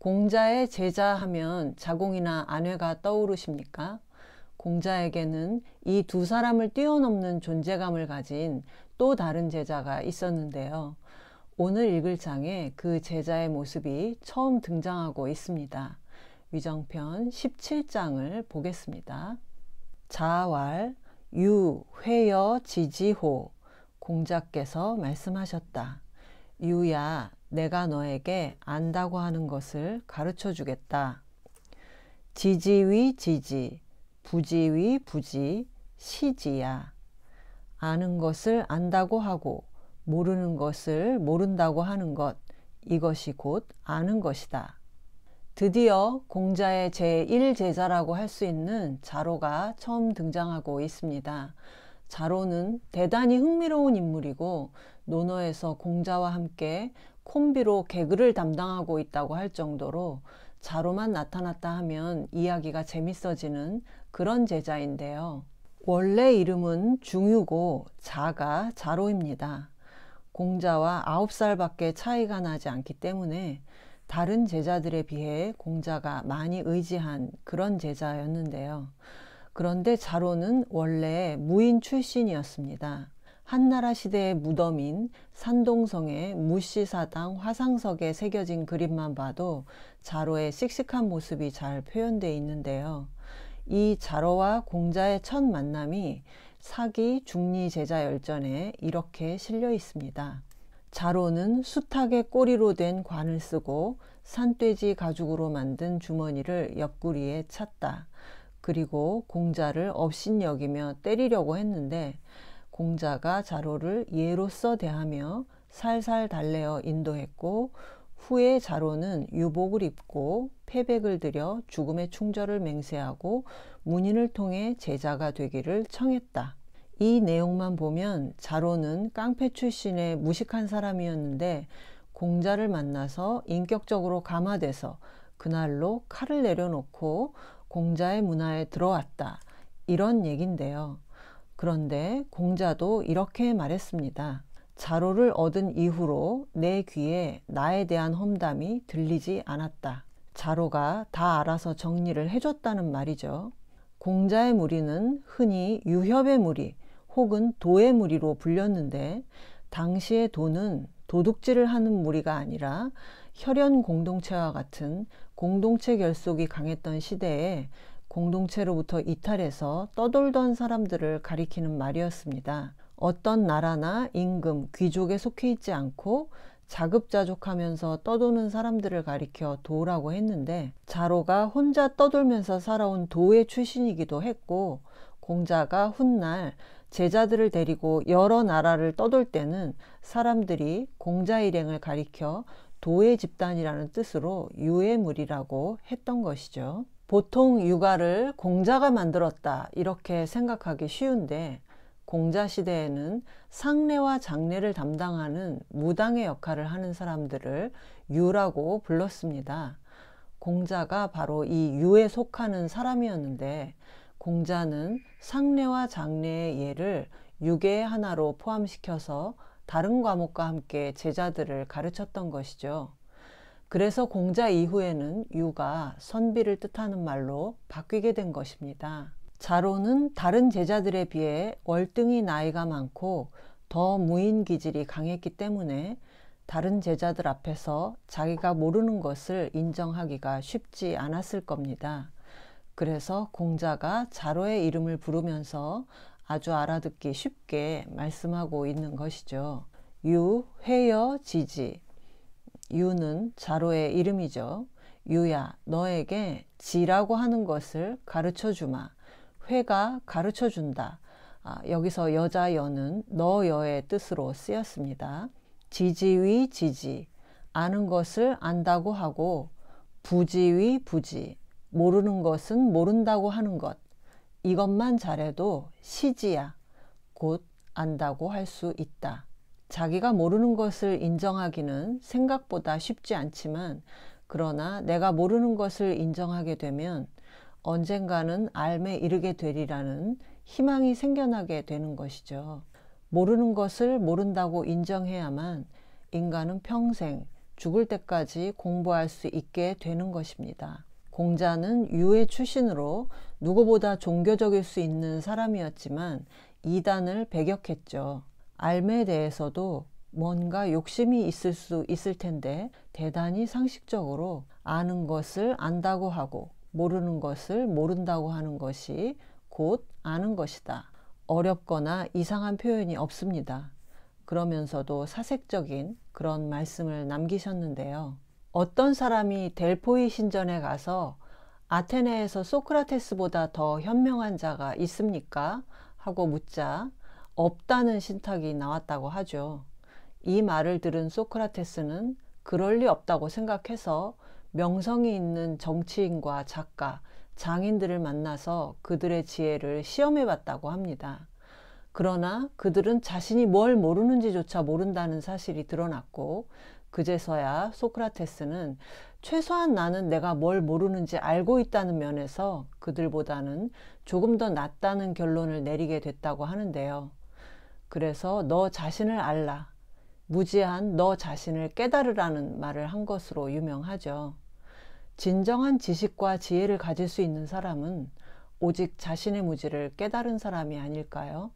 공자의 제자 하면 자공이나 안회가 떠오르십니까? 공자에게는 이 두 사람을 뛰어넘는 존재감을 가진 또 다른 제자가 있었는데요. 오늘 읽을 장에 그 제자의 모습이 처음 등장하고 있습니다. 위정편 17장을 보겠습니다. 자왈 유회여 지지호 공자께서 말씀하셨다. 유야 내가 너에게 안다고 하는 것을 가르쳐 주겠다. 지지위 지지, 부지위 부지, 시지야. 아는 것을 안다고 하고 모르는 것을 모른다고 하는 것, 이것이 곧 아는 것이다. 드디어 공자의 제1제자라고 할 수 있는 자로가 처음 등장하고 있습니다. 자로는 대단히 흥미로운 인물이고 논어에서 공자와 함께 콤비로 개그를 담당하고 있다고 할 정도로 자로만 나타났다 하면 이야기가 재밌어지는 그런 제자인데요. 원래 이름은 중유고 자가 자로입니다. 공자와 아홉 살밖에 차이가 나지 않기 때문에 다른 제자들에 비해 공자가 많이 의지한 그런 제자였는데요. 그런데 자로는 원래 무인 출신이었습니다. 한나라 시대의 무덤인 산동성의 무시사당 화상석에 새겨진 그림만 봐도 자로의 씩씩한 모습이 잘 표현되어 있는데요. 이 자로와 공자의 첫 만남이 사기 중리 제자 열전에 이렇게 실려 있습니다. 자로는 수탉의 꼬리로 된 관을 쓰고 산돼지 가죽으로 만든 주머니를 옆구리에 찼다. 그리고 공자를 업신여기며 때리려고 했는데 공자가 자로를 예로써 대하며 살살 달래어 인도했고 후에 자로는 유복을 입고 패백을 들여 죽음의 충절을 맹세하고 문인을 통해 제자가 되기를 청했다. 이 내용만 보면 자로는 깡패 출신의 무식한 사람이었는데 공자를 만나서 인격적으로 감화돼서 그날로 칼을 내려놓고 공자의 문화에 들어왔다. 이런 얘긴데요. 그런데 공자도 이렇게 말했습니다. 자로를 얻은 이후로 내 귀에 나에 대한 험담이 들리지 않았다. 자로가 다 알아서 정리를 해줬다는 말이죠. 공자의 무리는 흔히 유협의 무리 혹은 도의 무리로 불렸는데 당시의 도는 도둑질을 하는 무리가 아니라 혈연 공동체와 같은 공동체 결속이 강했던 시대에 공동체로부터 이탈해서 떠돌던 사람들을 가리키는 말이었습니다. 어떤 나라나 임금, 귀족에 속해 있지 않고 자급자족하면서 떠도는 사람들을 가리켜 도라고 했는데 자로가 혼자 떠돌면서 살아온 도의 출신이기도 했고 공자가 훗날 제자들을 데리고 여러 나라를 떠돌 때는 사람들이 공자 일행을 가리켜 도의 집단이라는 뜻으로 유해물이라고 했던 것이죠. 보통 육아를 공자가 만들었다 이렇게 생각하기 쉬운데 공자 시대에는 상례와 장례를 담당하는 무당의 역할을 하는 사람들을 유라고 불렀습니다. 공자가 바로 이 유에 속하는 사람이었는데 공자는 상례와 장례의 예를 유계 하나로 포함시켜서 다른 과목과 함께 제자들을 가르쳤던 것이죠. 그래서 공자 이후에는 유가 선비를 뜻하는 말로 바뀌게 된 것입니다. 자로는 다른 제자들에 비해 월등히 나이가 많고 더 무인 기질이 강했기 때문에 다른 제자들 앞에서 자기가 모르는 것을 인정하기가 쉽지 않았을 겁니다. 그래서 공자가 자로의 이름을 부르면서 아주 알아듣기 쉽게 말씀하고 있는 것이죠. 유, 회여, 지지, 유는 자로의 이름이죠. 유야, 너에게 지라고 하는 것을 가르쳐 주마. 회가 가르쳐 준다. 아, 여기서 여자 여는 너 여의 뜻으로 쓰였습니다. 지지위 지지. 아는 것을 안다고 하고 부지위 부지. 모르는 것은 모른다고 하는 것. 이것만 잘해도 시지야. 곧 안다고 할 수 있다. 자기가 모르는 것을 인정하기는 생각보다 쉽지 않지만 그러나 내가 모르는 것을 인정하게 되면 언젠가는 알매 이르게 되리라는 희망이 생겨나게 되는 것이죠. 모르는 것을 모른다고 인정해야만 인간은 평생 죽을 때까지 공부할 수 있게 되는 것입니다. 공자는 유의 출신으로 누구보다 종교적일 수 있는 사람이었지만 이단을 배격했죠. 알매 대해서도 뭔가 욕심이 있을 수 있을 텐데 대단히 상식적으로 아는 것을 안다고 하고 모르는 것을 모른다고 하는 것이 곧 아는 것이다. 어렵거나 이상한 표현이 없습니다. 그러면서도 사색적인 그런 말씀을 남기셨는데요. 어떤 사람이 델포이 신전에 가서 아테네에서 소크라테스보다 더 현명한 자가 있습니까? 하고 묻자 없다는 신탁이 나왔다고 하죠. 이 말을 들은 소크라테스는 그럴 리 없다고 생각해서 명성이 있는 정치인과 작가, 장인들을 만나서 그들의 지혜를 시험해 봤다고 합니다. 그러나 그들은 자신이 뭘 모르는지조차 모른다는 사실이 드러났고 그제서야 소크라테스는 최소한 나는 내가 뭘 모르는지 알고 있다는 면에서 그들보다는 조금 더 낫다는 결론을 내리게 됐다고 하는데요. 그래서 너 자신을 알라. 무지한 너 자신을 깨달으라는 말을 한 것으로 유명하죠. 진정한 지식과 지혜를 가질 수 있는 사람은 오직 자신의 무지를 깨달은 사람이 아닐까요?